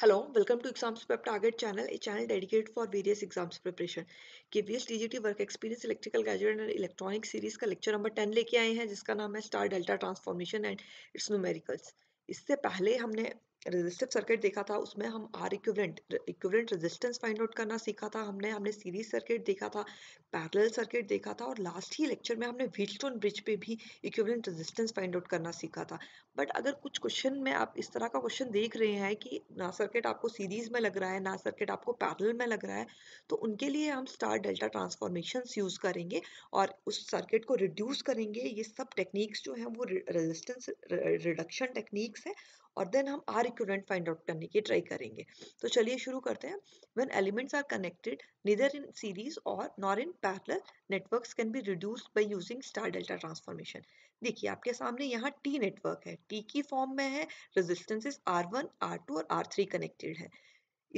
Hello welcome to to Exams channel Target channel, a channel dedicated for various exams preparation. KBS DGT work experience electrical gadget and electronic series का lecture number ten लेके आए हैं जिसका नाम है star delta transformation and its numericals इससे पहले हमने रेजिस्टिव सर्किट देखा था उसमें हम R equivalent equivalent resistance find out करना सीखा था हमने हमने सीरीज सर्किट देखा था पैरेलल सर्किट देखा था और लास्ट ही लेक्चर में हमने व्हीटस्टोन ब्रिज पे भी इक्विवेलेंट रेजिस्टेंस फाइंड आउट करना सीखा था बट अगर कुछ क्वेश्चन में आप इस तरह का क्वेश्चन देख रहे हैं कि ना सर्किट आपको सीरीज में लग रहा है ना सर्किट आपको पैरेलल में लग रहा है तो उनके लिए हम स्टार डेल्टा ट्रांसफॉर्मेशन यूज़ करेंगे और उस सर्किट को रिड्यूस करेंगे ये सब टेक्निक्स जो है वो रेजिस्टेंस रिडक्शन टेक्निक्स है और देन हम आर इक्विवेलेंट फाइंड आउट करने की ट्राई करेंगे तो चलिए शुरू करते हैं when elements are connected neither in series और nor in parallel networks can be reduced by using star delta transformation देखिए आपके सामने यहाँ टी नेटवर्क है टी की फॉर्म में है resistances R one R two और आर थ्री कनेक्टेड है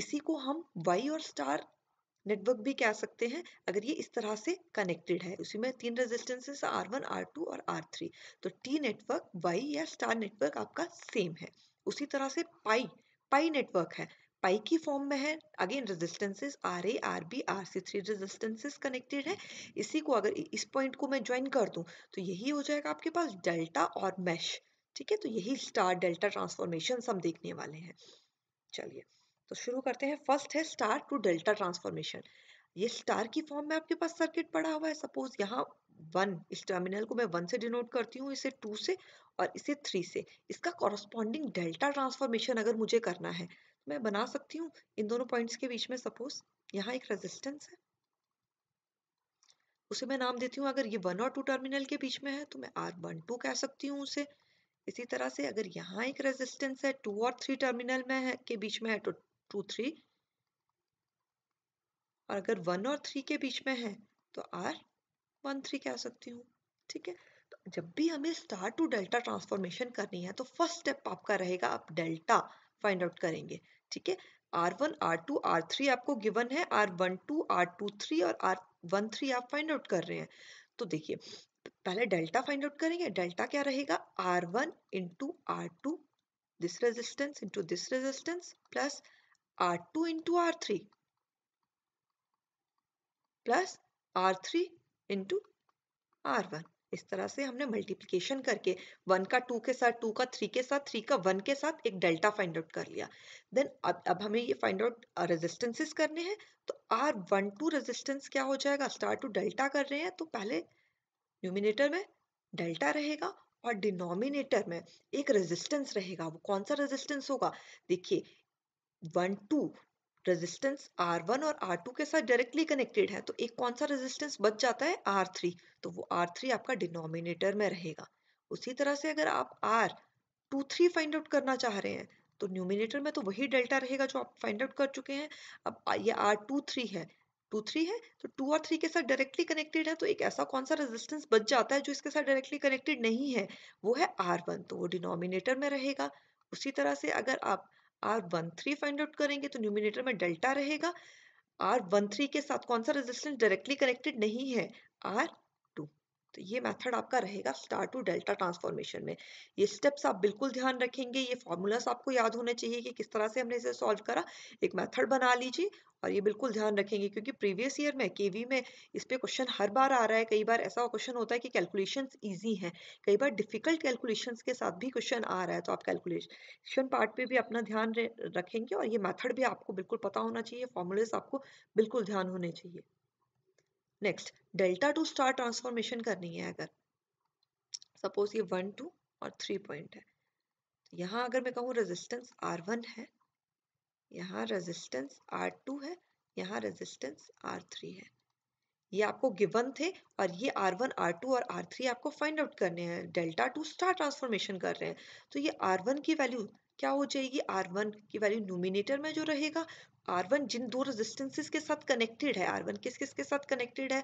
इसी को हम वाई और स्टार नेटवर्क भी कह सकते हैं अगर ये इस तरह से कनेक्टेड है उसी में तीन रेजिस्टेंसेस R1, R2 और R3 तो T नेटवर्क Y या स्टार नेटवर्क आपका सेम है उसी तरह से पाई पाई नेटवर्क है पाई की फॉर्म में है again resistances R A R B R C three resistances connected है इसी को अगर इस पॉइंट को मैं ज्वाइन कर दूं तो यही हो जाएगा आपके पास डेल्टा और मैश ठीक है तो यही स्टार डेल्टा ट्रांसफॉर्मेशन हम देखने वाले हैं चलिए तो शुरू करते हैं फर्स्ट है स्टार टू डेल्टा ट्रांसफॉर्मेशन ये स्टार की फॉर्म में आपके पास सर्किट पड़ा हुआ है सपोज यहाँ वन इस टर्मिनल को मैं वन से डिनोट करती हूँ इसे टू से और इसे थ्री से इसका कॉरस्पॉन्डिंग डेल्टा ट्रांसफॉर्मेशन अगर मुझे करना है तो मैं बना सकती हूँ इन दोनों पॉइंट्स के बीच में सपोज यहाँ एक रेजिस्टेंस है उसे मैं नाम देती हूँ अगर ये वन और टू टर्मिनल के बीच में है तो मैं आर वन टू कह सकती हूँ उसे इसी तरह से अगर यहाँ एक रेजिस्टेंस है टू और थ्री टर्मिनल में है के बीच में है तो टू थ्री और अगर वन और थ्री के बीच में है तो आर वन थ्री कह सकती हूँ ठीक है जब भी हमें स्टार टू डेल्टा ट्रांसफॉर्मेशन करनी है तो फर्स्ट स्टेप आपका रहेगा आप डेल्टा फाइंड आउट करेंगे ठीक है R one R two R three आपको गिवन है R one two R two three और आर वन थ्री आप फाइंड आउट कर रहे हैं तो देखिए पहले डेल्टा फाइंड आउट करेंगे डेल्टा क्या रहेगा R one into R two this resistance into this resistance plus R two into R three plus R three into R one इस तरह से हमने मल्टीप्लीकेशन करके वन का टू के साथ टू का थ्री के साथ थ्री का वन के साथ एक डेल्टा फाइंड आउट कर लिया देन अब अब हमें ये फाइंड आउट रेजिस्टेंसेस करने हैं तो आर वन टू रेजिस्टेंस क्या हो जाएगा स्टार टू डेल्टा कर रहे हैं तो पहले न्यूमिनेटर में डेल्टा रहेगा और डिनोमिनेटर में एक रेजिस्टेंस रहेगा वो कौन सा रेजिस्टेंस होगा देखिए one two resistance R one और आर टू के साथ डायरेक्टली कनेक्टेड है तो एक कौन सा रेजिस्टेंस बच जाता है आर थ्री तो वो आर थ्री आपका डिनोमिनेटर में रहेगा उसी तरह से अगर आप R two three find out करना चाह रहे हैं तो न्यूमिनेटर में तो वही डेल्टा रहेगा जो आप फाइंड आउट कर चुके हैं अब ये आर टू थ्री है टू थ्री है तो टू और थ्री के साथ डायरेक्टली कनेक्टेड है तो एक ऐसा कौन सा रेजिस्टेंस बच जाता है जो इसके साथ डायरेक्टली कनेक्टेड नहीं है वो है आर वन तो वो डिनोमिनेटर में रहेगा उसी तरह से अगर आप R one three find out करेंगे तो न्यूमिनेटर में डेल्टा रहेगा आर वन थ्री के साथ कौन सा रेजिस्टेंस डायरेक्टली कनेक्टेड नहीं है आर तो ये मेथड आपका रहेगा स्टार टू डेल्टा ट्रांसफॉर्मेशन में ये स्टेप्स आप बिल्कुल ध्यान रखेंगे ये फॉर्मूलास आपको याद होने चाहिए कि किस तरह से हमने इसे सॉल्व करा एक मेथड बना लीजिए और ये बिल्कुल ध्यान रखेंगे क्योंकि प्रीवियस ईयर में केवी में इस पर क्वेश्चन हर बार आ रहा है कई बार ऐसा क्वेश्चन होता है कि कैलकुलेशन ईजी हैं कई बार डिफिकल्ट कैलकुलेशन के साथ भी क्वेश्चन आ रहा है तो आप कैलकुलेशन पार्ट पे भी अपना ध्यान रखेंगे और ये मैथड भी आपको बिल्कुल पता होना चाहिए फॉर्मूलेस आपको बिल्कुल ध्यान होने चाहिए next delta to star transformation करनी है अगर सपोज ये वन टू और थ्री पॉइंट है यहाँ अगर मैं कहूँ रेजिस्टेंस आर वन है यहाँ रेजिस्टेंस आर टू है यहाँ रेजिस्टेंस आर थ्री है ये आपको गिवन थे और ये आर वन आर टू और आर थ्री आपको फाइंड आउट करने हैं डेल्टा टू स्टार ट्रांसफॉर्मेशन कर रहे हैं तो ये आर वन की वैल्यू क्या हो जाएगी आर वन की वैल्यू नोमिनेटर में जो रहेगा आर वन जिन दो रेजिस्टेंसेस के साथ कनेक्टेड है आर वन किस किस के साथ कनेक्टेड है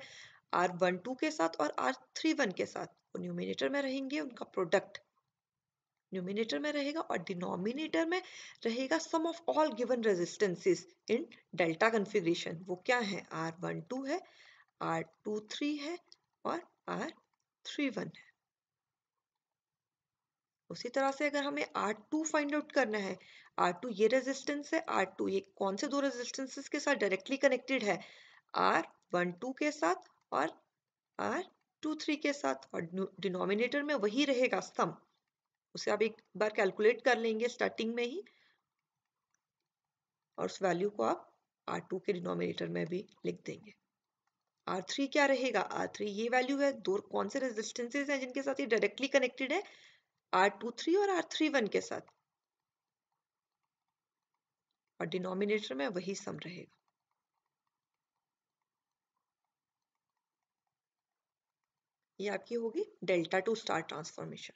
आर वन टू के साथ और आर थ्री वन के साथ वो न्यूमिनेटर में रहेंगे उनका प्रोडक्ट न्यूमिनेटर में रहेगा और डिनोमिनेटर में रहेगा sum of all given resistances in delta configuration वो क्या है आर वन टू है आर टू थ्री है और आर थ्री वन है उसी तरह से अगर हमें आर टू फाइंड आउट करना है आर टू ये रेजिस्टेंस है आर टू ये कौन से दो रेजिस्टेंसेस के साथ डायरेक्टली कनेक्टेड है आर वन टू के साथ और R23 के साथ और डिनोमिनेटर में वही रहेगा स्तंभ उसे आप एक बार कैलकुलेट कर लेंगे स्टार्टिंग में ही और उस वैल्यू को आप आर टू के डिनोमिनेटर में भी लिख देंगे आर थ्री क्या रहेगा आर थ्री ये वैल्यू है दो कौन से रेजिस्टेंसेज हैं जिनके साथ ये डायरेक्टली कनेक्टेड है आर टू थ्री और आर थ्री वन के साथ और डिनोमिनेटर में वही सम रहेगा ये आपकी होगी delta to star transformation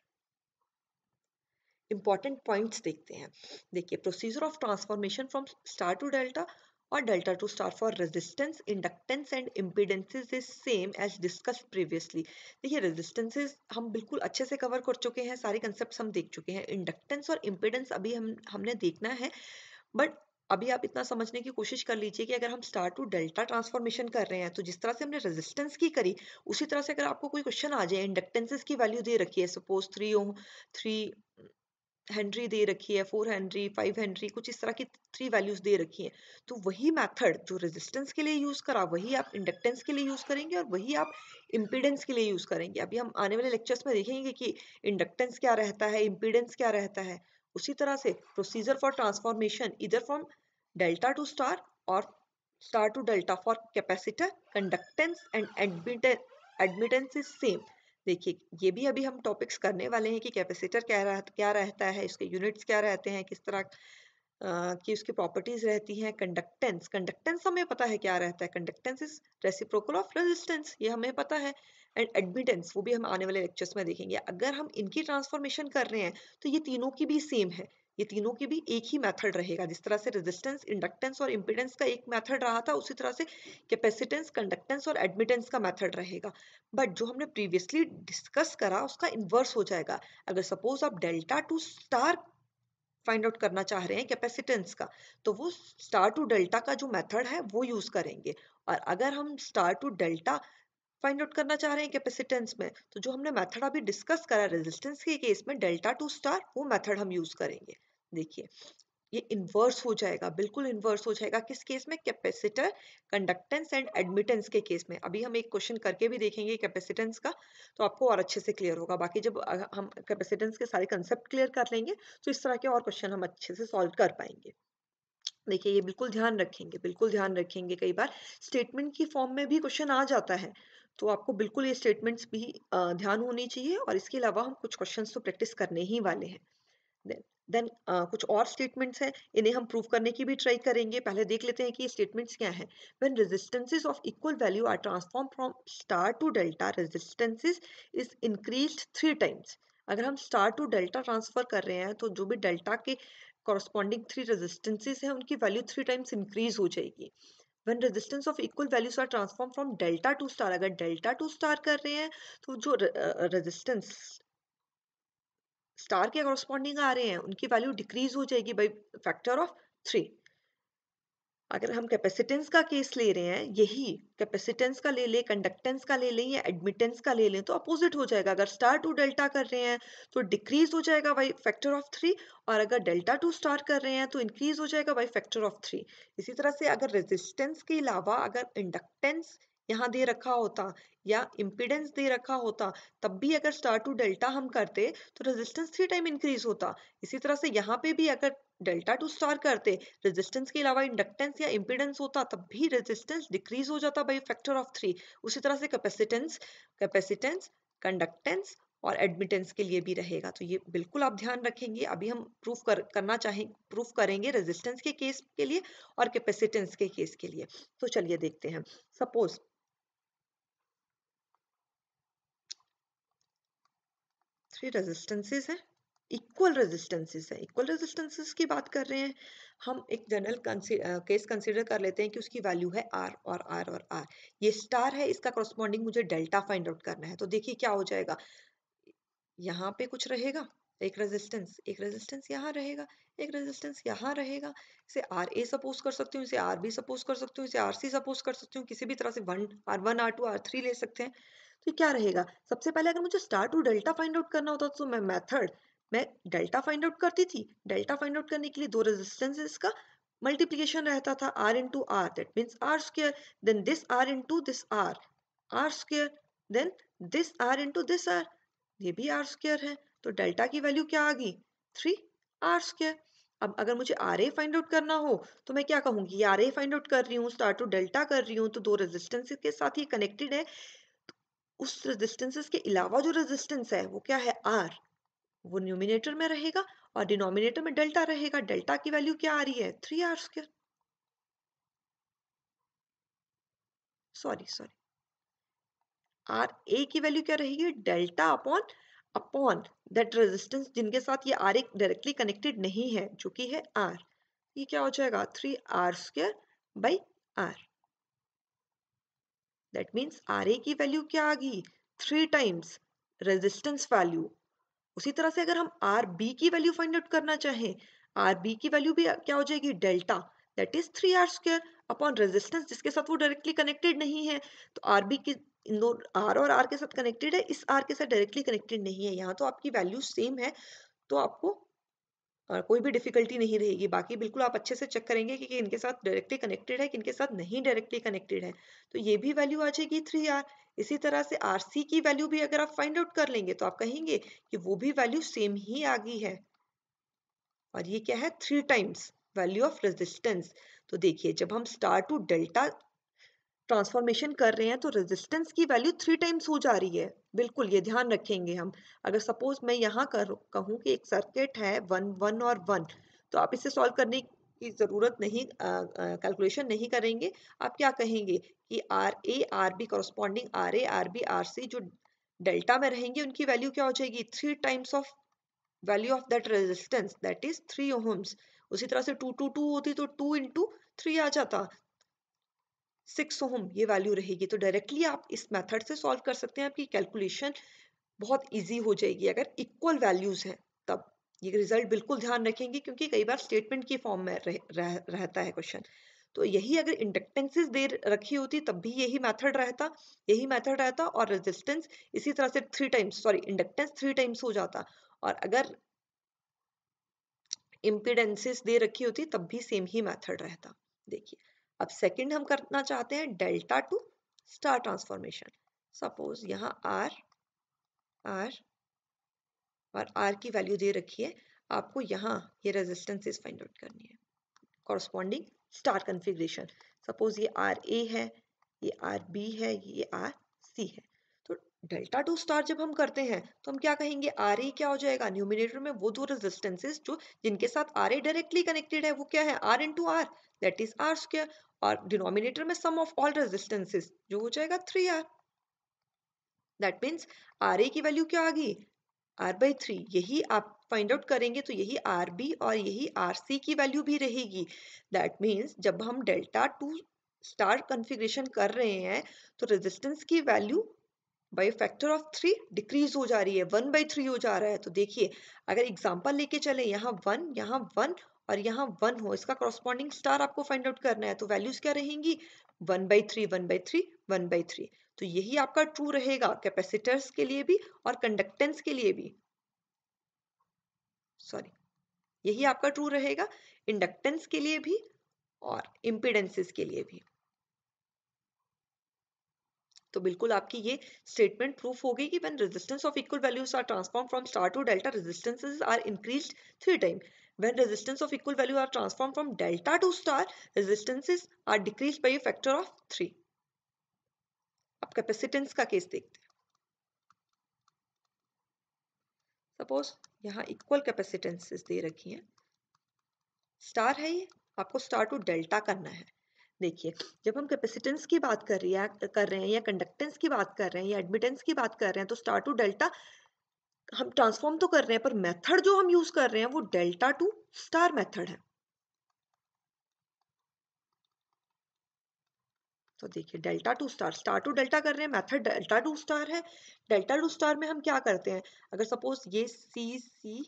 important points देखते हैं देखिए procedure of transformation from star to delta और delta to star for resistance inductance and impedances is same as discuss previously देखिए रेजिस्टेंसेज हम बिल्कुल अच्छे से कवर कर चुके हैं सारे कंसेप्ट हम देख चुके हैं इंडक्टेंस और इम्पिडेंस अभी हम हमने देखना है बट अभी आप इतना समझने की कोशिश कर लीजिए कि अगर हम स्टार टू डेल्टा ट्रांसफॉर्मेशन कर रहे हैं तो जिस तरह से हमने रेजिस्टेंस की करी उसी तरह से अगर आपको कोई क्वेश्चन आ जाए इंडक्टेंसेस की वैल्यू दे रखी है suppose three ohm three henry दे रखी है फोर हेनरी फाइव हेनरी कुछ इस तरह की थ्री वैल्यूज दे रखी है तो वही मैथड जो रेजिस्टेंस के लिए यूज़ करा वही आप इंडक्टेंस के लिए यूज़ करेंगे और वही आप इम्पीडेंस के लिए यूज़ करेंगे अभी हम आने वाले लेक्चर्स में देखेंगे कि इंडक्टेंस क्या रहता है इम्पीडेंस क्या रहता है उसी तरह से प्रोसीजर फॉर ट्रांसफॉर्मेशन इधर फ्रॉम डेल्टा टू स्टार और star to delta for capacitor conductance and admittance is same देखिए ये भी अभी हम टॉपिक्स करने वाले हैं कि कैपेसिटर क्या रह, क्या रहता है इसके यूनिट्स क्या रहते हैं किस तरह की उसकी प्रॉपर्टीज रहती हैं कंडक्टेंस कंडक्टेंस हमें पता है क्या रहता है conductance is reciprocal of resistance ये हमें पता है एंड एडमिटेंस वो भी हम आने वाले लेक्चर्स में देखेंगे अगर हम इनकी ट्रांसफॉर्मेशन कर रहे हैं तो ये तीनों की भी सेम है ये तीनों के भी एक ही मेथड रहेगा जिस तरह से रेजिस्टेंस इंडक्टेंस और इम्पिडेंस का एक मेथड रहा था उसी तरह से कैपेसिटेंस कंडक्टेंस और एडमिटेंस का मेथड रहेगा बट जो हमने प्रीवियसली डिस्कस करा उसका इन्वर्स हो जाएगा अगर सपोज आप delta to star find out करना चाह रहे हैं कैपेसिटेंस का तो वो स्टार टू डेल्टा का जो मेथड है वो यूज़ करेंगे और अगर हम star to delta find out करना चाह रहे हैं कैपेसिटेंस में तो जो हमने मेथड अभी डिस्कस करा रेजिस्टेंस के केस में डेल्टा टू स्टार वो मेथड हम यूज करेंगे देखिए ये इन्वर्स हो जाएगा बिल्कुल इन्वर्स हो जाएगा किस केस में कैपेसिटर कंडक्टेंस एंड एडमिटेंस के केस में अभी हम एक क्वेश्चन करके भी देखेंगे कैपेसिटेंस का तो आपको और अच्छे से क्लियर होगा बाकी जब हम कैपेसिटेंस के सारे कंसेप्ट क्लियर कर लेंगे तो इस तरह के और क्वेश्चन हम अच्छे से सॉल्व कर पाएंगे देखिए ये बिल्कुल ध्यान रखेंगे बिल्कुल ध्यान रखेंगे कई बार स्टेटमेंट की फॉर्म में भी क्वेश्चन आ जाता है तो आपको बिल्कुल ये स्टेटमेंट्स भी ध्यान होनी चाहिए और इसके अलावा हम कुछ क्वेश्चंस तो प्रैक्टिस करने ही वाले हैं देन देन uh, कुछ और स्टेटमेंट्स हैं इन्हें हम प्रूव करने की भी ट्राई करेंगे पहले देख लेते हैं कि ये स्टेटमेंट्स क्या हैं when resistances of equal value are transform from star to delta resistances is increased three times अगर हम स्टार टू डेल्टा ट्रांसफर कर रहे हैं तो जो भी डेल्टा के कॉरस्पॉन्डिंग थ्री रेजिस्टेंसेज हैं उनकी वैल्यू थ्री टाइम्स इंक्रीज हो जाएगी one resistance of equal values are transform from delta to star अगर डेल्टा टू स्टार कर रहे हैं तो जो रेजिस्टेंस स्टार के करस्पॉन्डिंग आ रहे हैं उनकी वैल्यू डिक्रीज हो जाएगी बाई फैक्टर ऑफ थ्री अगर हम कैपेसिटेंस का केस ले रहे हैं यही कैपेसिटेंस का ले लें कंडक्टेंस का ले लें या एडमिटेंस का ले लें तो अपोजिट हो जाएगा अगर स्टार टू डेल्टा कर रहे हैं तो डिक्रीज हो जाएगा बाई फैक्टर ऑफ थ्री और अगर डेल्टा टू स्टार कर रहे हैं तो इंक्रीज हो जाएगा बाई फैक्टर ऑफ थ्री इसी तरह से अगर रेजिस्टेंस के अलावा अगर इंडक्टेंस यहाँ दे रखा होता या इम्पिडेंस दे रखा होता तब भी अगर स्टार टू डेल्टा हम करते तो रेजिस्टेंस थ्री टाइम इंक्रीज होता इसी तरह से यहाँ पे भी अगर डेल्टा टू स्टार करते रेजिस्टेंस के अलावा इंडक्टेंस या इम्पिडेंस होता तब भी रेजिस्टेंस डिक्रीज हो जाता बाई फैक्टर ऑफ थ्री उसी तरह से कैपेसिटेंस कैपेसिटेंस कंडक्टेंस और एडमिटेंस के लिए भी रहेगा तो ये बिल्कुल आप ध्यान रखेंगे अभी हम प्रूफ कर करना चाहें प्रूफ करेंगे रेजिस्टेंस के केस के लिए और कैपेसिटेंस के केस के लिए तो चलिए देखते हैं सपोज थ्री रेजिस्टेंसेस हैं इक्वल रेजिस्टेंसेस है इक्वल रेजिस्टेंसेस की बात कर रहे हैं हम एक जनरल केस कंसिडर कर लेते हैं कि उसकी वैल्यू है आर और आर और आर ये स्टार है इसका करस्पॉन्डिंग मुझे डेल्टा फाइंड आउट करना है तो देखिए क्या हो जाएगा यहाँ पे कुछ रहेगा एक रेजिस्टेंस एक रेजिस्टेंस यहाँ रहेगा एक रेजिस्टेंस यहाँ रहेगा इसे आर ए सपोज कर सकती हूँ इसे आर बी सपोज कर सकती हूँ इसे आर सी सपोज कर सकती हूँ किसी भी तरह से one R one R two R three ले सकते हैं तो क्या रहेगा सबसे पहले अगर मुझे star to delta find out करना होता तो मैं मेथड मैं डेल्टा फाइंड आउट करती थी डेल्टा फाइंड आउट करने के लिए दो रेजिस्टेंसेस का मल्टीप्लीकेशन रहता था R into R that means R square then this R into this R R square then this R into this R ये भी आर स्क्र है तो डेल्टा की वैल्यू क्या आ गई थ्री आर स्क्र अब अगर मुझे आर ए फाइंड आउट करना हो तो मैं क्या कहूंगी आर ए फाइंड आउट कर रही हूँ स्टार टू डेल्टा कर रही हूँ तो दो रेजिस्टेंस के साथ ये कनेक्टेड है तो उस रेजिस्टेंसेस के अलावा जो रेजिस्टेंस है वो क्या है आर वो न्यूमिनेटर में रहेगा और डिनोमिनेटर में डेल्टा रहेगा डेल्टा की वैल्यू क्या आ रही है three R square sorry sorry R A की वैल्यू क्या रहेगी delta upon upon that resistance जिनके साथ ये आर ए डायरेक्टली कनेक्टेड नहीं है जो कि है आर ये क्या हो जाएगा three R square by R that means R A की वैल्यू क्या आ गई थ्री टाइम्स रेजिस्टेंस वैल्यू उसी तरह से अगर हम आर बी की वैल्यू फाइंड आउट करना चाहें आर बी की वैल्यू भी क्या हो जाएगी delta that is three R square upon resistance जिसके साथ वो डायरेक्टली कनेक्टेड नहीं है तो आर बी की इन दो आर और आर के साथ कनेक्टेड है इस आर के साथ डायरेक्टली कनेक्टेड नहीं है यहाँ तो आपकी वैल्यू सेम है तो आपको और कोई भी डिफिकल्टी नहीं रहेगी बाकी बिल्कुल आप अच्छे से चेक करेंगे कि, कि इनके साथ डायरेक्टली कनेक्टेड है कि इनके साथ नहीं डायरेक्टली कनेक्टेड है तो ये भी वैल्यू आ जाएगी थ्री आर इसी तरह से आर सी की वैल्यू भी अगर आप फाइंड आउट कर लेंगे तो आप कहेंगे कि वो भी वैल्यू सेम ही आ गई है और ये क्या है three times value of resistance तो देखिए जब हम स्टार टू डेल्टा ट्रांसफॉर्मेशन कर रहे हैं तो रेजिस्टेंस की वैल्यू थ्री टाइम्स हो जा रही है बिल्कुल ये ध्यान रखेंगे हम अगर सपोज मैं यहाँ कर कहूँ कि एक सर्किट है वन वन और वन तो आप इसे सॉल्व करने की ज़रूरत नहीं कैलकुलेशन नहीं करेंगे आप क्या कहेंगे कि R A R B corresponding R A R B R C जो डेल्टा में रहेंगे उनकी वैल्यू क्या हो जाएगी three times of value of that resistance that is three ohms उसी तरह से टू टू टू होती तो टू इंटू थ्री आ जाता सिक्स ओम ये वैल्यू रहेगी तो डायरेक्टली आप इस मेथड से सॉल्व कर सकते हैं आपकी कैलकुलेशन बहुत इजी हो जाएगी अगर इक्वल वैल्यूज हैं तब ये रिजल्ट बिल्कुल ध्यान रखेंगे क्योंकि कई बार स्टेटमेंट की फॉर्म में रह, रह, रहता है क्वेश्चन तो यही अगर इंडक्टेंसिस दे रखी होती तब भी यही मैथड रहता यही मैथड रहता और रेजिस्टेंस इसी तरह से three times sorry inductance three times हो जाता और अगर इम्पिडेंसिस दे रखी होती तब भी सेम ही मेथड रहता देखिए अब सेकंड हम करना चाहते हैं delta to star transformation suppose यहाँ आर आर और आर की वैल्यू दे रखी है आपको यहाँ ये रेजिस्टेंसेस फाइंड आउट करनी है कॉरस्पॉन्डिंग स्टार कन्फिग्रेशन सपोज ये आर ए है ये आर बी है ये आर सी है तो डेल्टा टू स्टार जब हम करते हैं तो हम क्या कहेंगे आर ए क्या हो जाएगा न्यूमिनेटर में वो दो रेजिस्टेंसेज जो जिनके साथ आर ए डायरेक्टली कनेक्टेड है वो क्या है R into R that is R square और डिनोमिनेटर में सम ऑफ ऑल रेजिस्टेंसेस जो हो जाएगा three R that means R A की वैल्यू क्या आ गई आर बाई थ्री यही आप फाइंड आउट करेंगे तो यही आर बी और यही आर सी की वैल्यू भी रहेगी दैट मीन्स जब हम डेल्टा टू स्टार कन्फिग्रेशन कर रहे हैं तो रेजिस्टेंस की value by factor of three decrease हो जा रही है वन बाई थ्री हो जा रहा है तो देखिए अगर एग्जाम्पल लेके चले यहाँ वन यहाँ वन और यहाँ वन हो इसका क्रॉस्पॉन्डिंग स्टार आपको फाइंड आउट करना है तो वैल्यूज क्या रहेंगी one by three one by three one by three तो यही आपका ट्रू रहेगा कैपेसिटर्स के लिए भी और कंडक्टेंस के लिए भी सॉरी यही आपका ट्रू रहेगा इंडक्टेंस के लिए भी और इम्पिडेंसेस के लिए भी तो बिल्कुल आपकी ये स्टेटमेंट प्रूफ होगी कि when resistance of equal values are transform from star to delta resistances are increased three time When resistance of equal value are transformed from delta to star, resistances are decreased by a factor of 3 ab capacitance ka case dekhte हैं suppose यहाँ equal capacitances दे रखी हैं star है ये आपको star to delta करना है देखिए जब हम कैपेसिटेंस की बात कर रही है कर रहे हैं या कंडक्टेंस की बात कर रहे हैं या एडमिटेंस की बात कर रहे हैं तो स्टार टू डेल्टा हम ट्रांसफॉर्म तो कर रहे हैं पर मेथड जो हम यूज कर रहे हैं वो डेल्टा टू स्टार मेथड है तो देखिए delta to star star to delta कर रहे हैं मेथड डेल्टा टू स्टार है डेल्टा टू स्टार में हम क्या करते हैं अगर सपोज ये सी सी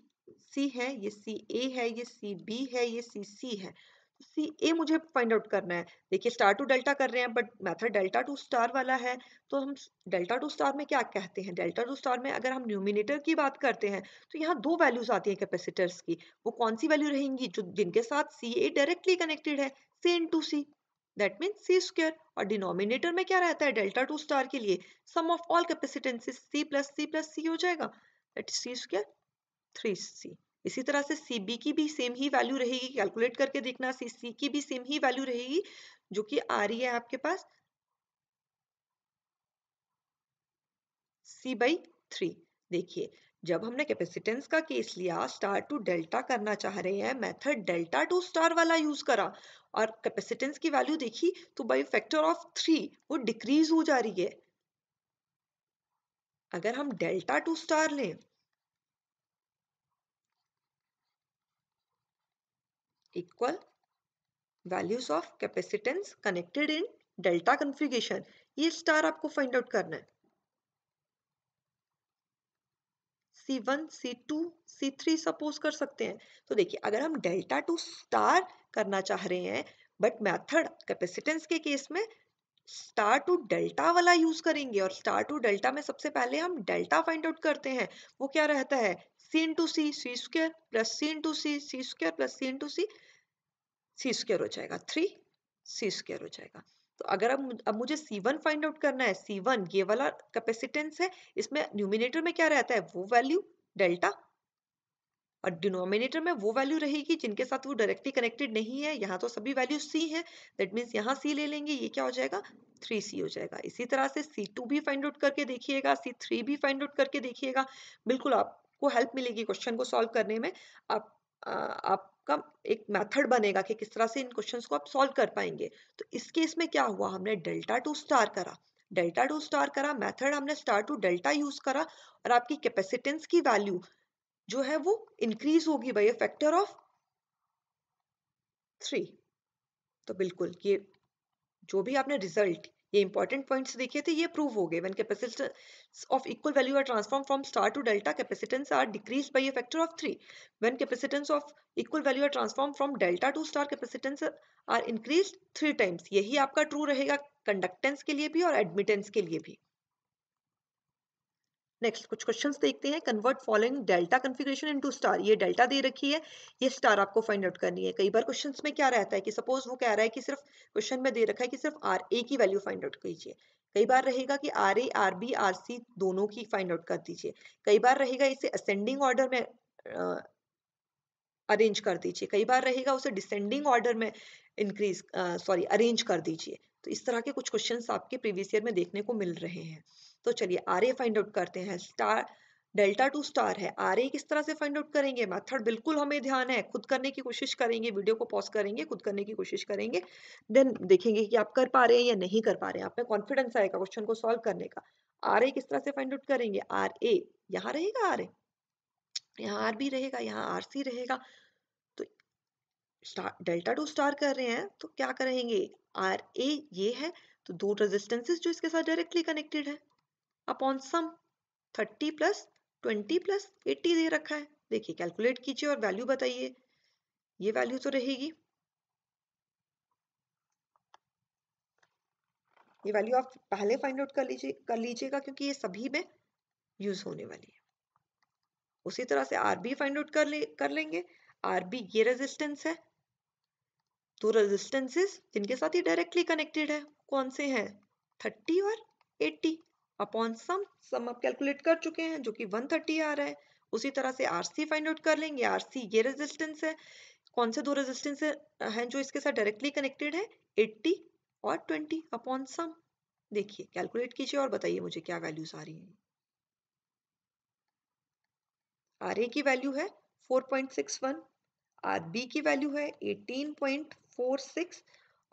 सी है ये सी ए है ये सी बी है ये सी सी है सी ए मुझे फाइंड आउट करना है देखिए स्टार टू डेल्टा कर रहे हैं but method delta to star वाला है तो हम डेल्टा टू स्टार में क्या कहते हैं डेल्टा टू स्टार में अगर हम न्यूमिनेटर की बात करते हैं तो यहाँ दो वैल्यूज आती हैं कैपेसिटर्स की वो कौन सी वैल्यू रहेंगी जो जिनके साथ सी ए डायरेक्टली कनेक्टेड है C into C that mean C square और डिनोमिनेटर में क्या रहता है डेल्टा टू स्टार के लिए sum of all capacitances C plus C plus C हो जाएगा that C square three C इसी तरह से सी बी की भी सेम ही वैल्यू रहेगी कैलकुलेट करके देखना सी सी की भी सेम ही वैल्यू रहेगी जो कि आ रही है आपके पास सी बाई थ्री देखिए जब हमने कैपेसिटेंस का केस लिया स्टार टू डेल्टा करना चाह रहे हैं मेथड डेल्टा टू स्टार वाला यूज करा और कैपेसिटेंस की वैल्यू देखी तो बाई फैक्टर ऑफ थ्री वो डिक्रीज हो जा रही है अगर हम डेल्टा टू स्टार लें equal values of capacitance connected in delta configuration. ये स्टार आपको फाइंड आउट करना है C1, C2, C3 सपोज कर सकते हैं तो देखिए अगर हम डेल्टा टू स्टार करना चाह रहे हैं बट मैथड कैपेसिटेंस के केस में स्टार टू डेल्टा वाला यूज करेंगे और स्टार टू डेल्टा में सबसे पहले हम डेल्टा फाइंड आउट करते हैं वो क्या रहता है C into C C square plus C into C C square plus C into C C square हो जाएगा थ्री सी स्क्र हो जाएगा तो अगर अब अब मुझे C1 वन फाइंड आउट करना है C1 ये वाला कैपेसिटेंस है इसमें न्यूमिनेटर में क्या रहता है वो वैल्यू डेल्टा और डिनोमिनेटर में वो वैल्यू रहेगी जिनके साथ वो डायरेक्टली कनेक्टेड नहीं है यहाँ तो सभी वैल्यू C है दैट मीन्स यहाँ C ले लेंगे ये क्या हो जाएगा 3C हो जाएगा इसी तरह से सी भी फाइंड आउट करके देखिएगा सी भी फाइंड आउट करके देखिएगा बिल्कुल आपको हेल्प मिलेगी क्वेश्चन को सॉल्व करने में आप आ, आप का एक मेथड बनेगा कि किस तरह से इन क्वेश्चंस को आप सॉल्व कर पाएंगे तो इस केस में क्या हुआ हमने डेल्टा टू स्टार करा डेल्टा टू स्टार करा मेथड हमने स्टार टू डेल्टा यूज करा और आपकी कैपेसिटेंस की वैल्यू जो है वो इंक्रीज होगी by a factor of three तो बिल्कुल ये जो भी आपने रिजल्ट ये इंपॉर्टेंट पॉइंट्स देखे थे ये प्रूव हो गए when capacitance of equal value are transform from star to delta capacitance are decrease by a factor of three when capacitance of equal value are transform from delta to star capacitance are increase three times यही आपका true रहेगा conductance के लिए भी और admittance के लिए भी नेक्स्ट कुछ क्वेश्चन देखते हैं convert following delta configuration into star ये डेल्टा दे रखी है ये स्टार आपको फाइंड आउट करनी है कई बार क्वेश्चन में क्या रहता है कि सपोज वो कह रहा है कि सिर्फ क्वेश्चन में दे रखा है कि सिर्फ आर ए की वैल्यू फाइंड आउट कीजिए कई बार रहेगा कि R A R B R C दोनों की फाइंड आउट कर दीजिए कई बार रहेगा इसे असेंडिंग ऑर्डर में अरेंज कर दीजिए कई बार रहेगा उसे डिसेंडिंग ऑर्डर में इंक्रीज सॉरी अरेंज कर दीजिए तो इस तरह के कुछ क्वेश्चन आपके प्रीवियस ईयर में देखने को मिल रहे हैं तो चलिए आर ए फाइंड आउट करते हैं स्टार डेल्टा टू स्टार है आर ए किस तरह से फाइंड आउट करेंगे मेथड बिल्कुल हमें ध्यान है खुद करने की कोशिश करेंगे वीडियो को पॉज करेंगे खुद करने की कोशिश करेंगे देन देखेंगे कि आप कर पा रहे हैं या नहीं कर पा रहे हैं आप में कॉन्फिडेंस आएगा क्वेश्चन को सॉल्व करने का आर ए किस तरह से फाइंड आउट करेंगे आर ए यहाँ रहेगा आर ए यहाँ आर बी रहेगा यहाँ आर सी रहेगा तो डेल्टा टू स्टार कर रहे हैं तो क्या करेंगे आर ए ये है तो दो रेजिस्टेंसेस जो इसके साथ डायरेक्टली कनेक्टेड है अपॉन सम 30 प्लस 20 प्लस 80 दे रखा है देखिए कैलकुलेट कीजिए और वैल्यू बताइए ये वैल्यू तो रहेगी ये वैल्यू आप पहले फाइंड आउट कर लीजिए कर लीजिएगा क्योंकि ये सभी में यूज होने वाली है उसी तरह से आर बी फाइंड आउट कर ले कर लेंगे आर बी ये रेजिस्टेंस है दो तो रेजिस्टेंसेस जिनके साथ ये डायरेक्टली कनेक्टेड है कौन से हैं थर्टी और एट्टी अपॉन सम सम आप कैलकुलेट कर चुके हैं जो कि 130 आ रहा है उसी तरह से आर सी फाइंड आउट कर लेंगे आर सी ये रेजिस्टेंस है कौन से दो रेजिस्टेंस हैं जो इसके साथ डायरेक्टली कनेक्टेड है 80 और 20 अपॉन सम देखिए कैलकुलेट कीजिए और बताइए मुझे क्या वैल्यूज आ रही हैं आर ए की वैल्यू है 4.61 पॉइंट आर बी की वैल्यू है 18.46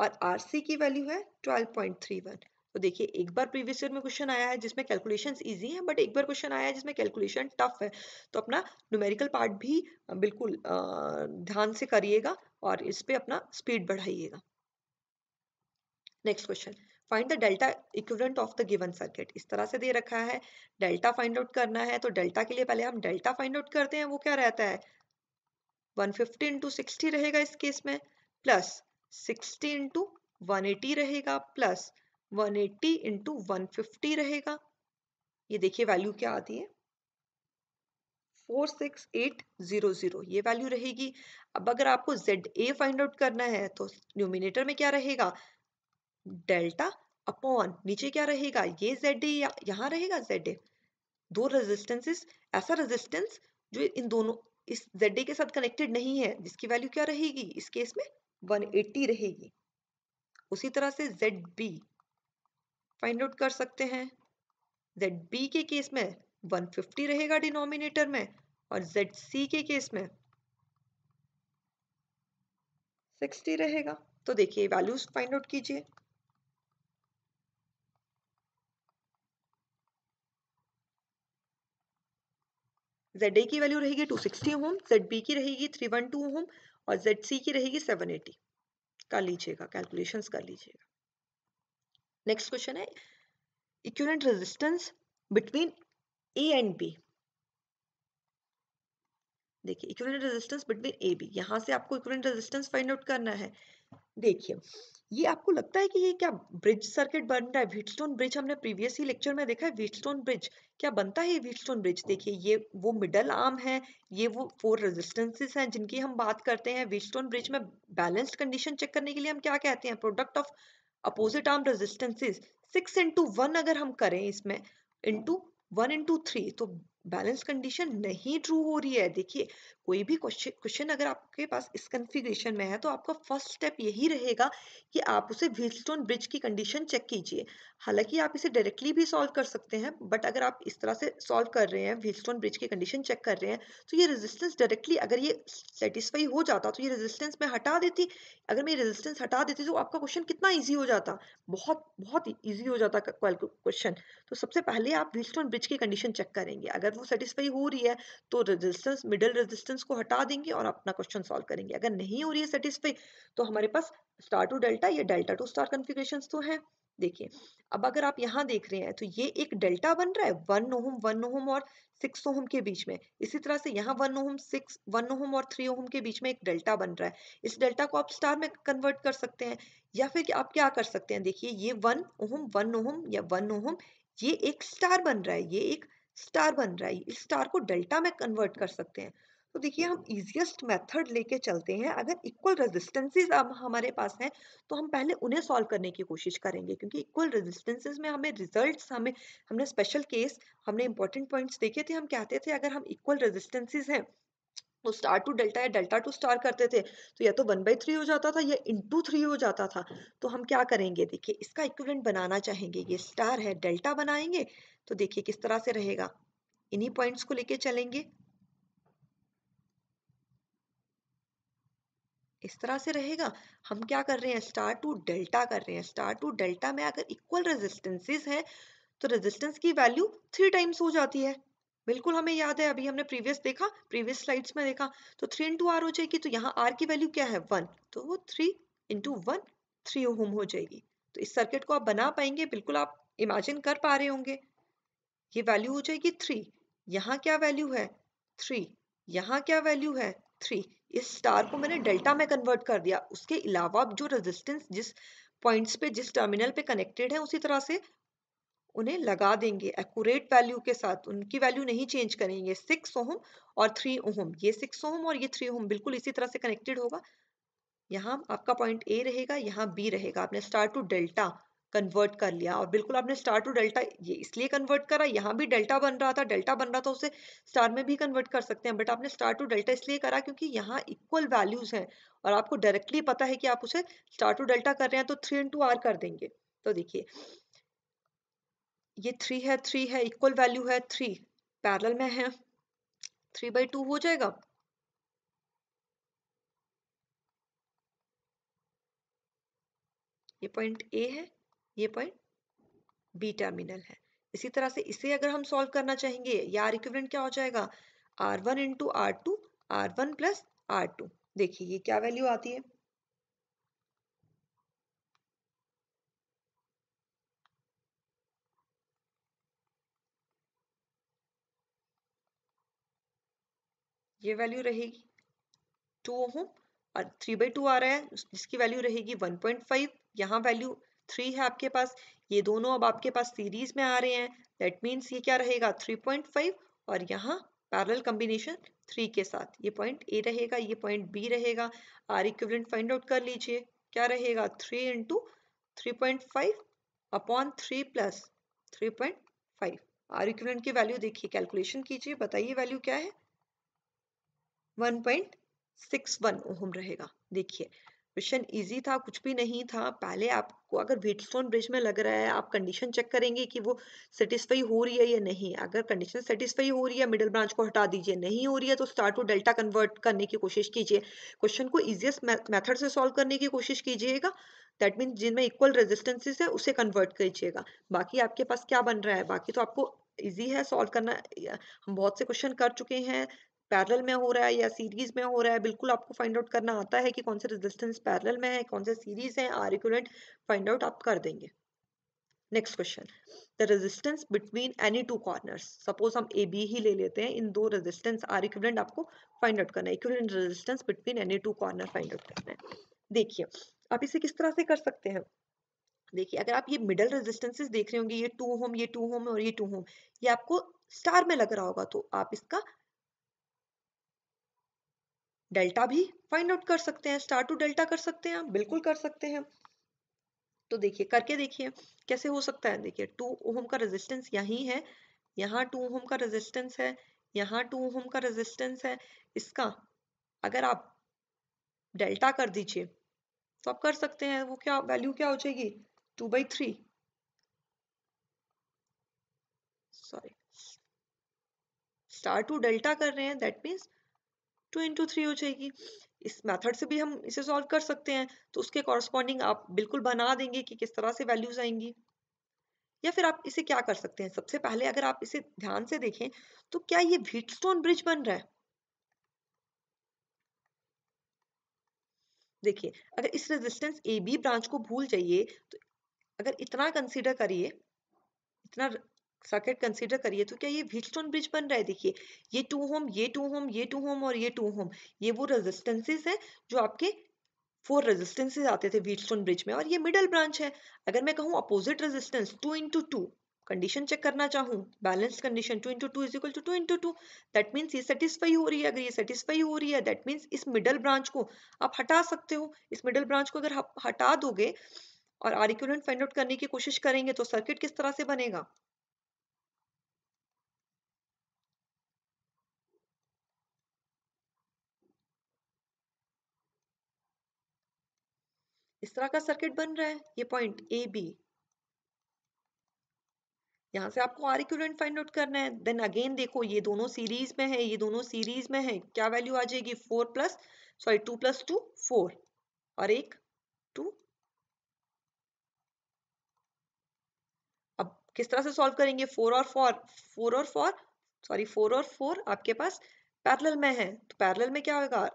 और आर सी की वैल्यू है 12.31 तो देखिए एक बार प्रीवियस ईयर में क्वेश्चन आया है जिसमें कैलकुलेशंस इजी हैं बट एक बार क्वेश्चन आया है जिसमें कैलकुलेशन टफ है तो अपना न्यूमेरिकल पार्ट भी बिल्कुल ध्यान से करिएगा और इस पर अपना स्पीड बढ़ाइएगा next question find the delta equivalent of the given circuit इस तरह से दे रखा है डेल्टा फाइंड आउट करना है तो डेल्टा के लिए पहले हम डेल्टा फाइंड आउट करते हैं वो क्या रहता है 150 फिफ्टी इंटू रहेगा इस केस में प्लस 60 इंटू वन रहेगा प्लस 180 एट्टी इंटू वन रहेगा ये देखिए वैल्यू क्या आती है four six eight zero zero ये वैल्यू रहेगी अब अगर आपको जेड ए फाइंड आउट करना है तो न्यूमिनेटर में क्या रहेगा डेल्टा अपॉन नीचे क्या रहेगा ये जेड ए यहाँ रहेगा जेड दो रेजिस्टेंसेस ऐसा रेजिस्टेंस जो इन दोनों इस ZA के साथ कनेक्टेड नहीं है जिसकी वैल्यू क्या रहेगी इस केस में 180 रहेगी उसी तरह से जेड बी फाइंड आउट कर सकते हैं जेड बी के केस में 150 रहेगा डिनोमिनेटर में और जेड सी के केस में 60 रहेगा तो देखिए वैल्यूज फाइंड आउट कीजिए जेड ए की वैल्यू रहेगी 260 होम जेड बी की रहेगी 312 होम और जेड सी की रहेगी 780 कर लीजिएगा कैलकुलेशंस कर लीजिएगा नेक्स्ट क्वेश्चन है equivalent resistance between A and B देखिए equivalent resistance between A B यहां से आपको इक्विवेलेंट रेजिस्टेंस फाइंड आउट करना है देखिए ये आपको लगता है कि ये क्या ब्रिज सर्किट बन रहा है व्हीटस्टोन ब्रिज हमने प्रीवियस ही लेक्चर में देखा है व्हीटस्टोन ब्रिज क्या बनता है व्हीटस्टोन ब्रिज देखिए ये वो मिडल आर्म है ये वो फोर रेजिस्टेंसेस हैं जिनकी हम बात करते हैं व्हीटस्टोन ब्रिज में बैलेंस्ड कंडीशन चेक करने के लिए हम क्या कहते हैं product of opposite arm resistances six into one अगर हम करें इसमें इंटू वन इंटू थ्री तो बैलेंस कंडीशन नहीं ट्रू हो रही है देखिए कोई भी क्वेश्चन अगर आपके पास इस कन्फिग्रेशन में है तो आपका फर्स्ट स्टेप यही रहेगा कि आप उसे व्हीलस्टोन ब्रिज की कंडीशन चेक कीजिए हालांकि आप इसे डायरेक्टली भी सॉल्व कर सकते हैं बट अगर आप इस तरह से सॉल्व कर रहे हैं व्हीलस्टोन ब्रिज की कंडीशन चेक कर रहे हैं तो ये रेजिस्टेंस डायरेक्टली अगर ये सेटिस्फाई हो जाता तो ये रेजिस्टेंस मैं हटा देती अगर मैं रेजिस्टेंस हटा देती तो आपका क्वेश्चन कितना ईजी हो जाता बहुत बहुत ईजी हो जाता क्वेश्चन तो सबसे पहले आप व्हीलस्टोन ब्रिज की कंडीशन चेक करेंगे अगर वो सेटिस्फाई हो रही है तो रेजिस्टेंस मिडल रेजिस्टेंस क्वेश्चंस को हटा देंगे और अपना क्वेश्चन सॉल्व करेंगे अगर नहीं हो रही है सेटिस्फाई तो हमारे पास स्टार टू डेल्टा या डेल्टा टू स्टार कन्फिग्रेशन तो है देखिए अब अगर आप यहाँ देख रहे हैं तो ये एक डेल्टा बन रहा है वन ओहम वन ओहम और सिक्स ओहम के बीच में इसी तरह से यहाँ one ohm six one ohm और थ्री ओहम के बीच में एक डेल्टा बन रहा है इस डेल्टा को आप स्टार में कन्वर्ट कर सकते हैं या फिर आप क्या कर सकते हैं देखिए ये वन ओहम वन ओहम या वन ओहम ये एक स्टार बन रहा है ये एक स्टार बन रहा है इस स्टार को डेल्टा में कन्वर्ट कर सकते हैं तो देखिए हम इजिएस्ट मेथड लेके चलते हैं अगर इक्वल रेजिस्टेंसेज अब हमारे पास हैं तो हम पहले उन्हें सॉल्व करने की कोशिश करेंगे क्योंकि इक्वल रेजिस्टेंसेज में हमें रिजल्ट्स हमें हमने स्पेशल केस हमने इंपॉर्टेंट पॉइंट्स देखे थे हम कहते थे अगर हम इक्वल रेजिस्टेंसेज हैं तो स्टार टू डेल्टा या डेल्टा टू स्टार करते थे तो या तो वन बाई थ्री हो जाता था या इन टू थ्री हो जाता था तो हम क्या करेंगे देखिए इसका इक्विवेलेंट बनाना चाहेंगे ये स्टार है डेल्टा बनाएंगे तो देखिए किस तरह से रहेगा इन्हीं पॉइंट्स को लेके चलेंगे इस तरह से रहेगा हम क्या कर रहे हैं स्टार टू डेल्टा कर रहे हैं स्टार टू डेल्टा में अगर इक्वल रेजिस्टेंसेज हैं तो रेजिस्टेंस की वैल्यू थ्री टाइम्स हो जाती है बिल्कुल हमें याद है अभी हमने प्रीवियस देखा प्रीवियस स्लाइड्स में देखा तो थ्री इंटू आर हो जाएगी तो यहाँ आर की वैल्यू क्या है वन तो वो three into one three ohm हो जाएगी तो इस सर्किट को आप बना पाएंगे बिल्कुल आप इमेजिन कर पा रहे होंगे ये वैल्यू हो जाएगी थ्री यहाँ क्या वैल्यू है थ्री यहाँ क्या वैल्यू है थ्री इस स्टार को मैंने डेल्टा में कन्वर्ट कर दिया उसके अलावा जो रेजिस्टेंस जिस पॉइंट्स पे जिस टर्मिनल पे कनेक्टेड है उसी तरह से उन्हें लगा देंगे एक्यूरेट वैल्यू के साथ उनकी वैल्यू नहीं चेंज करेंगे सिक्स ओहम और थ्री ओहम ये सिक्स ओहम और ये थ्री ओहम बिल्कुल इसी तरह से कनेक्टेड होगा यहाँ आपका पॉइंट ए रहेगा यहाँ बी रहेगा आपने स्टार टू डेल्टा कन्वर्ट कर लिया और बिल्कुल आपने स्टार टू डेल्टा ये इसलिए कन्वर्ट करा यहाँ भी डेल्टा बन रहा था डेल्टा बन रहा था उसे स्टार में भी कन्वर्ट कर सकते हैं बट आपने स्टार टू डेल्टा इसलिए करा क्योंकि यहाँ इक्वल वैल्यूज़ हैं और आपको डायरेक्टली पता है कि आप उसे स्टार टू डेल्टा कर रहे हैं तो थ्री इंटू आर कर देंगे तो देखिए ये थ्री है थ्री है इक्वल वैल्यू है थ्री पैरल में है थ्री बाई टू हो जाएगा ये पॉइंट ए है ये पॉइंट बी टर्मिनल है इसी तरह से इसे अगर हम सॉल्व करना चाहेंगे या आर क्या हो जाएगा R one into R two R one plus R two देखिए ये क्या वैल्यू आती है ये वैल्यू रहेगी टू ओम और थ्री बाई टू आ रहा है जिसकी वैल्यू रहेगी वन पॉइंट फाइव यहां वैल्यू थ्री है आपके पास ये दोनों अब आपके पास सीरीज में आ रहे हैं दैट मीन्स ये क्या रहेगा थ्री पॉइंट फाइव और यहाँ पैरल कम्बिनेशन थ्री के साथ ये पॉइंट ए रहेगा ये पॉइंट बी रहेगा आर इक्विवेलेंट फाइंड आउट कर लीजिए क्या रहेगा three into three point five upon three plus three point five R equivalent की वैल्यू देखिए कैलकुलेशन कीजिए बताइए वैल्यू क्या है one point six one ohm रहेगा देखिए क्वेश्चन इजी था कुछ भी नहीं था पहले आपको अगर वेटस्टोन ब्रिज में लग रहा है आप कंडीशन चेक करेंगे कि वो सेटिस्फाई हो रही है या नहीं अगर कंडीशन सेटिस्फाई हो रही है मिडिल ब्रांच को हटा दीजिए नहीं हो रही है तो स्टार टू डेल्टा कन्वर्ट करने की कोशिश कीजिए क्वेश्चन को ईजिएस्ट मेथड से सॉल्व करने की कोशिश कीजिएगा दैट मीन्स जिनमें इक्वल रेजिस्टेंसेस है उसे कन्वर्ट कीजिएगा बाकी आपके पास क्या बन रहा है बाकी तो आपको इजी है सॉल्व करना हम बहुत से क्वेश्चन कर चुके हैं पैरल में हो रहा है या सीरीज में हो रहा है बिल्कुल आपको फाइंड आउट करना आता है कि कौन से रेजिस्टेंस पैरल में है कौन से सीरीज है आर इक्विवेलेंट फाइंड आउट आप कर देंगे next question the resistance between any two corner suppose हम ए बी ही ले लेते हैं इन दो रेजिस्टेंस आर इक्विवेलेंट आपको फाइंड आउट करना है equivalent resistance between any two corner find out करना है देखिए आप इसे किस तरह से कर सकते हैं देखिए अगर आप ये मिडल रेजिस्टेंसेस देख रहे होंगे ये टू होम ये टू होम और ये टू होम ये आपको स्टार में लग रहा होगा तो आप इसका डेल्टा भी फाइंड आउट कर सकते हैं स्टार टू डेल्टा कर सकते हैं बिल्कुल कर सकते हैं तो देखिए करके देखिए कैसे हो सकता है देखिए टू ओहम का रेजिस्टेंस यही है यहाँ टू ओहम का रेजिस्टेंस है यहाँ टू ओहम का रेजिस्टेंस है इसका अगर आप डेल्टा कर दीजिए तो आप कर सकते हैं वो क्या वैल्यू क्या हो जाएगी two by three sorry star to delta कर रहे हैं that means two into three हो जाएगी इस मेथड से भी हम इसे सॉल्व कर सकते हैं तो उसके कॉरस्पॉन्डिंग आप बिल्कुल बना देंगे कि किस तरह से वैल्यूज आएंगी या फिर आप इसे क्या कर सकते हैं सबसे पहले अगर आप इसे ध्यान से देखें तो क्या ये व्हीटस्टोन ब्रिज बन रहा है देखिए अगर इस रेजिस्टेंस ए बी ब्रांच को भूल जाइए तो अगर इतना कंसीडर करिए इतना सर्किट कंसीडर करिए तो क्या ये व्हीटस्टोन ब्रिज बन रहा है देखिए ये टू होम ये टू होम ये टू होम और ये टू होम ये वो रेजिस्टेंसेस है जो आपके फोर रेजिस्टेंसेस आते थे व्हीटस्टोन ब्रिज में और ये मिडल ब्रांच है अगर मैं कहूँ opposite resistance two into two condition check करना चाहूँ balance condition two into two is equal to two into two that means ये सेटिस्फाई हो रही है अगर ये सेटिस्फाई हो रही है दैट मीन्स इस मिडल ब्रांच को आप हटा सकते हो इस मिडल ब्रांच को अगर आप हटा दोगे और आर इक्वलेंट फाइंड आउट करने की कोशिश करेंगे तो सर्किट किस तरह से बनेगा इस तरह का सर्किट बन रहा है ये पॉइंट ए बी यहां से आपको आर इक्विवेलेंट फाइंड आउट करना है देन अगेन देखो ये दोनों सीरीज में है ये दोनों सीरीज में है क्या वैल्यू आ जाएगी four plus sorry two plus two four और एक टू अब किस तरह से सॉल्व करेंगे फोर और फोर फोर और फोर सॉरी फोर और फोर आपके पास पैरेलल में है तो पैरेलल में क्या होगा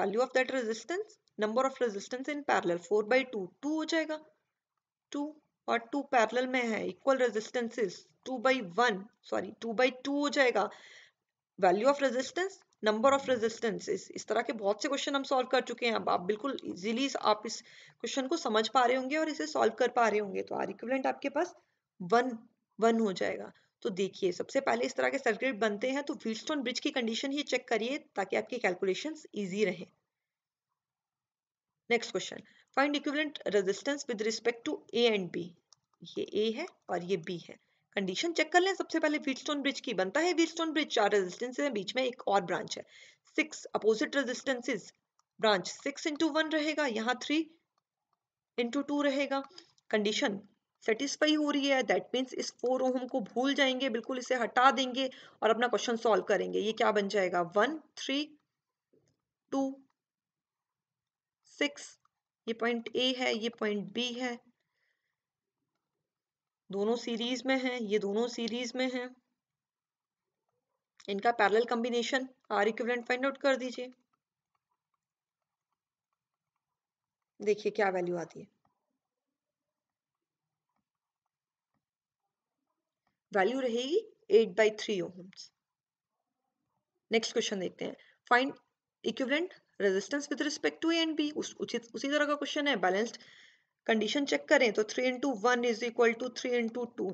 value of that resistance number of resistance in parallel four by two two हो जाएगा टू और टू पैरेलल में है equal resistances two by one sorry two by two हो जाएगा value of resistance number of resistances इस तरह के बहुत से क्वेश्चन हम सॉल्व कर चुके हैं अब आप बिल्कुल इजीली आप इस क्वेश्चन को समझ पा रहे होंगे और इसे सॉल्व कर पा रहे होंगे तो आर इक्विवेलेंट आपके पास वन वन हो जाएगा तो देखिए सबसे पहले इस तरह के सर्किट बनते हैं तो व्हीटस्टोन ब्रिज की कंडीशन ही चेक करिए ताकि आपकी कैलकुलेशंस इजी रहें next question find equivalent resistance with respect to A and B ये ए है और ये बी है कंडीशन चेक कर लें सबसे पहले व्हीटस्टोन ब्रिज की बनता है व्हीटस्टोन ब्रिज चार रेजिस्टेंस है बीच में एक और ब्रांच है six opposite resistances branch six into one रहेगा यहाँ थ्री इंटू टू रहेगा कंडीशन सेटिस्फाई हो रही है दैट मीन्स इस फोर ओहम को भूल जाएंगे बिल्कुल इसे हटा देंगे और अपना क्वेश्चन सॉल्व करेंगे ये क्या बन जाएगा वन थ्री टू सिक्स ये पॉइंट ए है ये पॉइंट बी है दोनों सीरीज में हैं ये दोनों सीरीज में हैं इनका parallel combination R equivalent find out कर दीजिए देखिए क्या वैल्यू आती है वैल्यू रहेगी eight by three ohms next question देखते हैं find equivalent resistance with respect to A and B उचित उसी तरह का क्वेश्चन है बैलेंस्ड कंडीशन चेक करें तो three into one is equal to three into two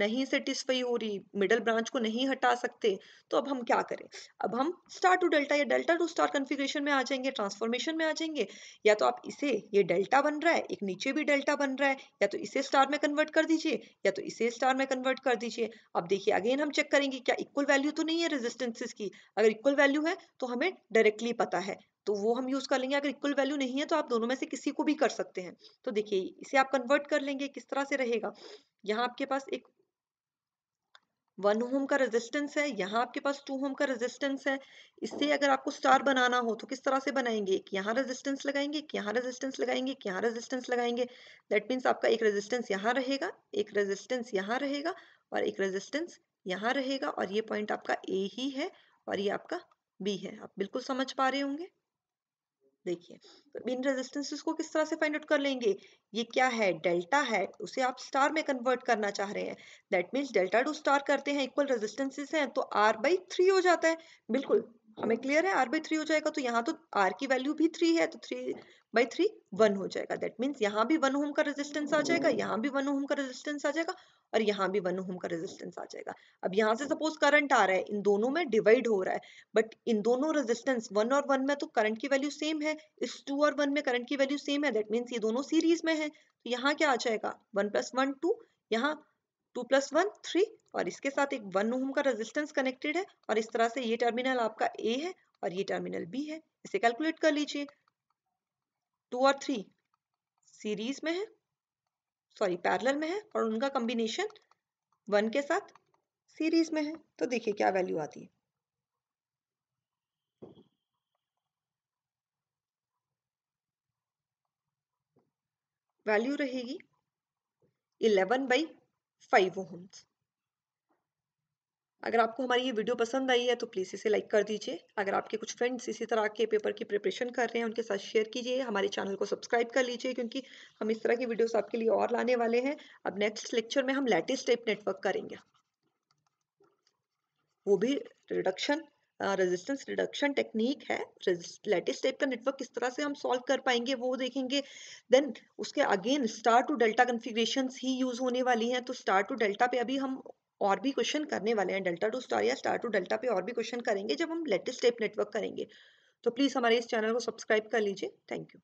नहीं सेटिस्फाई हो रही मिडल ब्रांच को नहीं हटा सकते तो अब हम क्या करें अब हम स्टार टू डेल्टा या डेल्टा टू स्टार कन्फिग्रेशन में आ जाएंगे ट्रांसफॉर्मेशन में आ जाएंगे या तो आप इसे ये डेल्टा बन रहा है एक नीचे भी डेल्टा बन रहा है या तो इसे स्टार में कन्वर्ट कर दीजिए या तो इसे स्टार में कन्वर्ट कर दीजिए अब देखिए अगेन हम चेक करेंगे क्या इक्वल वैल्यू तो नहीं है रेजिस्टेंसेज की अगर इक्वल वैल्यू है तो हमें डायरेक्टली पता है तो वो हम यूज़ कर लेंगे अगर इक्वल वैल्यू नहीं है तो आप दोनों में से किसी को भी कर सकते हैं तो देखिए इसे आप कन्वर्ट कर लेंगे किस तरह से रहेगा यहाँ आपके पास एक वन होम का रेजिस्टेंस है यहाँ आपके पास टू होम का रेजिस्टेंस है इससे अगर आपको स्टार बनाना हो तो किस तरह से बनाएंगे एक यहाँ रेजिस्टेंस लगाएंगे एक यहाँ रेजिस्टेंस लगाएंगे एक यहाँ रेजिस्टेंस लगाएंगे दैट मीन्स आपका एक रेजिस्टेंस यहाँ रहेगा एक रेजिस्टेंस यहाँ रहेगा और एक रेजिस्टेंस यहाँ रहेगा और ये पॉइंट आपका ए ही है और ये आपका बी है आप बिल्कुल समझ पा रहे होंगे देखिए तो इन रेजिस्टेंसेस को किस तरह से फाइंड आउट कर लेंगे ये क्या है डेल्टा है उसे आप स्टार में कन्वर्ट करना चाह रहे हैं that means delta to star करते हैं इक्वल रेजिस्टेंसेस हैं तो आर बाई थ्री हो जाता है बिल्कुल हमें क्लियर है आर बाई थ्री हो जाएगा तो यहाँ तो आर की वैल्यू भी थ्री है तो थ्री बाई थ्री वन हो जाएगा दैट मीन्स यहाँ भी वन ओम का रेजिस्टेंस आ जाएगा यहाँ भी वन ओम का रेजिस्टेंस आ जाएगा और यहाँ भी वन ओम का रेजिस्टेंस आ जाएगा अब यहाँ से सपोज करंट आ रहा है इन दोनों में डिवाइड हो रहा है बट इन दोनों रेजिस्टेंस वन और वन में तो करंट की वैल्यू सेम है इस टू और वन में करंट की वैल्यू सेम है दैट मीन्स ये दोनों सीरीज में है तो यहाँ क्या आ जाएगा वन प्लस वन टू यहाँ टू प्लस वन थ्री और इसके साथ एक वन ओम का रेजिस्टेंस कनेक्टेड है और इस तरह से ये टर्मिनल आपका ए है और ये टर्मिनल बी है इसे कैलकुलेट कर लीजिए टू और थ्री सीरीज में है सॉरी पैरेलल में है और उनका कॉम्बिनेशन वन के साथ सीरीज में है तो देखिए क्या वैल्यू आती है वैल्यू रहेगी इलेवन बाई फाइव होम्स अगर आपको हमारी ये वीडियो पसंद आई है तो प्लीज़ इसे लाइक कर दीजिए अगर आपके कुछ फ्रेंड्स इसी तरह के पेपर की प्रिपरेशन कर रहे हैं उनके साथ शेयर कीजिए हमारे चैनल को सब्सक्राइब कर लीजिए क्योंकि हम इस तरह की वीडियोस आपके लिए और लाने वाले हैं अब नेक्स्ट लेक्चर में हम लेटेस्ट टेप नेटवर्क करेंगे वो भी रिडक्शन रेजिस्टेंस रिडक्शन टेक्निक है लेटेस्ट टेप का नेटवर्क किस तरह से हम सॉल्व कर पाएंगे वो देखेंगे देन उसके again star to delta configuration ही यूज होने वाली हैं तो स्टार टू डेल्टा पे अभी हम और भी क्वेश्चन करने वाले हैं डेल्टा टू स्टार या स्टार टू डेल्टा पे और भी क्वेश्चन करेंगे जब हम लेटेस्ट स्टेप नेटवर्क करेंगे तो प्लीज़ हमारे इस चैनल को सब्सक्राइब कर लीजिए थैंक यू